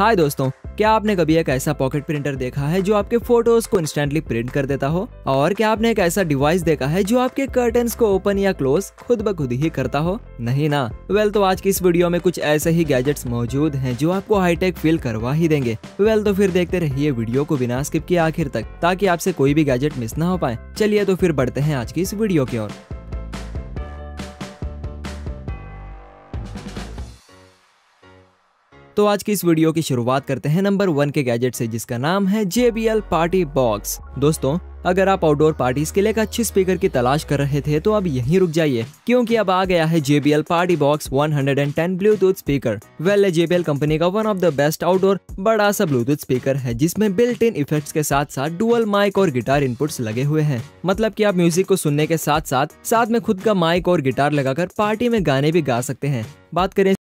हाय दोस्तों क्या आपने कभी एक ऐसा पॉकेट प्रिंटर देखा है जो आपके फोटोज को इंस्टेंटली प्रिंट कर देता हो और क्या आपने एक ऐसा डिवाइस देखा है जो आपके कर्टन को ओपन या क्लोज खुद ब खुद ही करता हो नहीं ना वेल तो आज की इस वीडियो में कुछ ऐसे ही गैजेट्स मौजूद हैं जो आपको हाईटेक फील करवा ही देंगे वेल तो फिर देखते रहिए वीडियो को बिना स्किप किए आखिर तक ताकि आपसे कोई भी गैजेट मिस ना हो पाए चलिए तो फिर बढ़ते हैं आज की इस वीडियो की ओर तो आज की इस वीडियो की शुरुआत करते हैं नंबर वन के गैजेट से जिसका नाम है JBL पार्टी बॉक्स दोस्तों अगर आप आउटडोर पार्टीज के लिए एक अच्छे स्पीकर की तलाश कर रहे थे तो अब यहीं रुक जाइए क्योंकि अब आ गया है JBL party box 110 Bluetooth speaker well JBL company का one of the best outdoor बड़ा सा ब्लूटूथ स्पीकर है जिसमें बिल्ट इन इफेक्ट्स के साथ साथ डुअल माइक और गिटार इनपुट्स लगे हुए हैं मतलब कि आप म्यूजिक को सुनने के साथ साथ साथ में खुद का माइक और गिटार लगाकर पार्टी में गाने भी गा सकते हैं बात करें